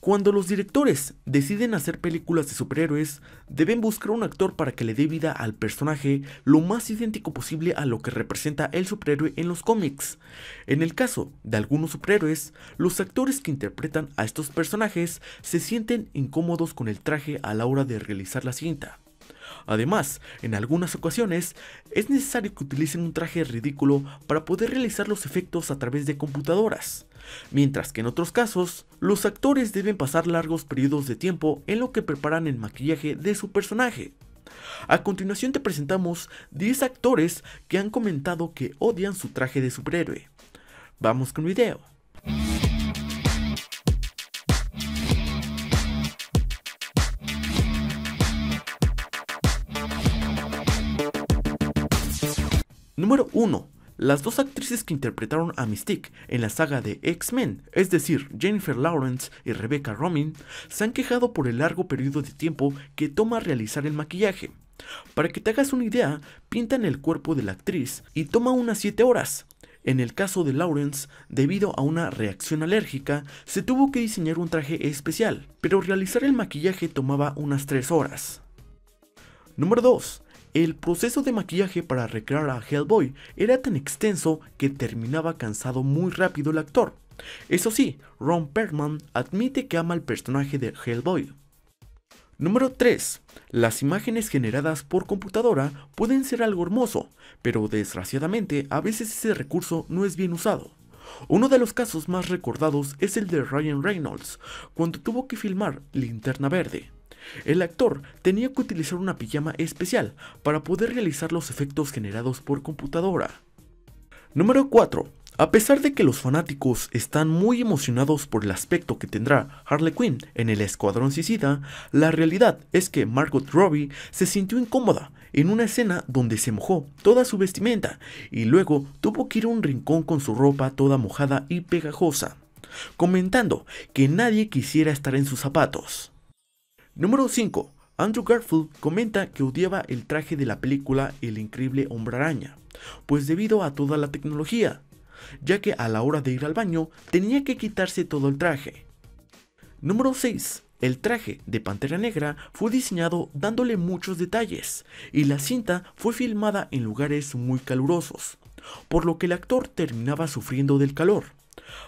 Cuando los directores deciden hacer películas de superhéroes, deben buscar un actor para que le dé vida al personaje lo más idéntico posible a lo que representa el superhéroe en los cómics. En el caso de algunos superhéroes, los actores que interpretan a estos personajes se sienten incómodos con el traje a la hora de realizar la cinta. Además, en algunas ocasiones es necesario que utilicen un traje ridículo para poder realizar los efectos a través de computadoras, mientras que en otros casos, los actores deben pasar largos periodos de tiempo en lo que preparan el maquillaje de su personaje. A continuación te presentamos 10 actores que han comentado que odian su traje de superhéroe. Vamos con el video. Número 1. Las dos actrices que interpretaron a Mystique en la saga de X-Men, es decir, Jennifer Lawrence y Rebecca Romin, se han quejado por el largo periodo de tiempo que toma realizar el maquillaje. Para que te hagas una idea, pintan el cuerpo de la actriz y toma unas 7 horas. En el caso de Lawrence, debido a una reacción alérgica, se tuvo que diseñar un traje especial, pero realizar el maquillaje tomaba unas 3 horas. Número 2. El proceso de maquillaje para recrear a Hellboy era tan extenso que terminaba cansado muy rápido el actor. Eso sí, Ron Perlman admite que ama el personaje de Hellboy. Número 3. Las imágenes generadas por computadora pueden ser algo hermoso, pero desgraciadamente a veces ese recurso no es bien usado. Uno de los casos más recordados es el de Ryan Reynolds, cuando tuvo que filmar Linterna Verde. El actor tenía que utilizar una pijama especial para poder realizar los efectos generados por computadora. Número 4. A pesar de que los fanáticos están muy emocionados por el aspecto que tendrá Harley Quinn en el Escuadrón Suicida, la realidad es que Margot Robbie se sintió incómoda en una escena donde se mojó toda su vestimenta y luego tuvo que ir a un rincón con su ropa toda mojada y pegajosa, comentando que nadie quisiera estar en sus zapatos. Número 5. Andrew Garfield comenta que odiaba el traje de la película El increíble hombre araña, pues debido a toda la tecnología, ya que a la hora de ir al baño tenía que quitarse todo el traje. Número 6. El traje de Pantera Negra fue diseñado dándole muchos detalles y la cinta fue filmada en lugares muy calurosos, por lo que el actor terminaba sufriendo del calor.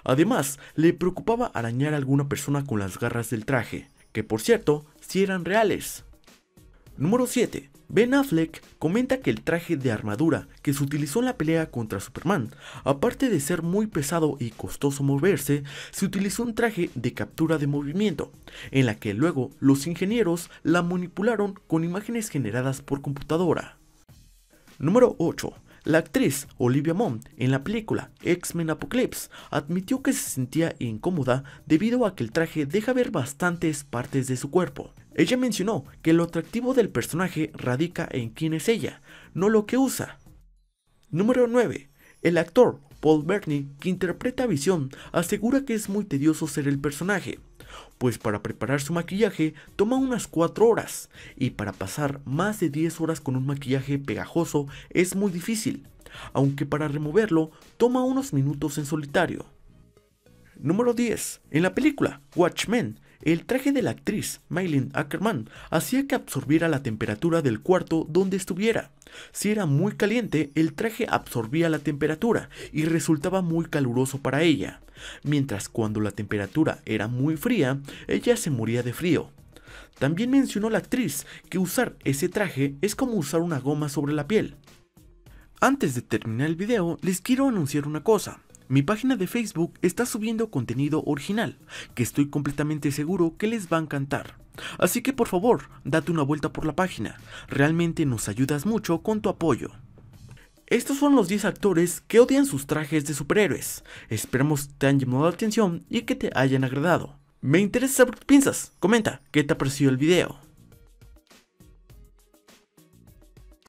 Además, le preocupaba arañar a alguna persona con las garras del traje, que por cierto, si eran reales. Número 7. Ben Affleck comenta que el traje de armadura que se utilizó en la pelea contra Superman, aparte de ser muy pesado y costoso moverse, se utilizó un traje de captura de movimiento, en la que luego los ingenieros la manipularon con imágenes generadas por computadora. Número 8. La actriz Olivia Munn en la película X-Men Apocalypse admitió que se sentía incómoda debido a que el traje deja ver bastantes partes de su cuerpo. Ella mencionó que lo atractivo del personaje radica en quién es ella, no lo que usa. Número 9. El actor Paul Bernie, que interpreta a Visión, asegura que es muy tedioso ser el personaje, pues para preparar su maquillaje toma unas 4 horas, y para pasar más de 10 horas con un maquillaje pegajoso es muy difícil, aunque para removerlo toma unos minutos en solitario. Número 10. En la película Watchmen, el traje de la actriz, Maylin Ackerman, hacía que absorbiera la temperatura del cuarto donde estuviera. Si era muy caliente, el traje absorbía la temperatura y resultaba muy caluroso para ella, mientras cuando la temperatura era muy fría, ella se moría de frío. También mencionó la actriz que usar ese traje es como usar una goma sobre la piel. Antes de terminar el video, les quiero anunciar una cosa. Mi página de Facebook está subiendo contenido original, que estoy completamente seguro que les va a encantar. Así que por favor, date una vuelta por la página, realmente nos ayudas mucho con tu apoyo. Estos son los 10 actores que odian sus trajes de superhéroes. Esperamos te han llamado la atención y que te hayan agradado. Me interesa saber qué piensas. Comenta qué te ha parecido el video.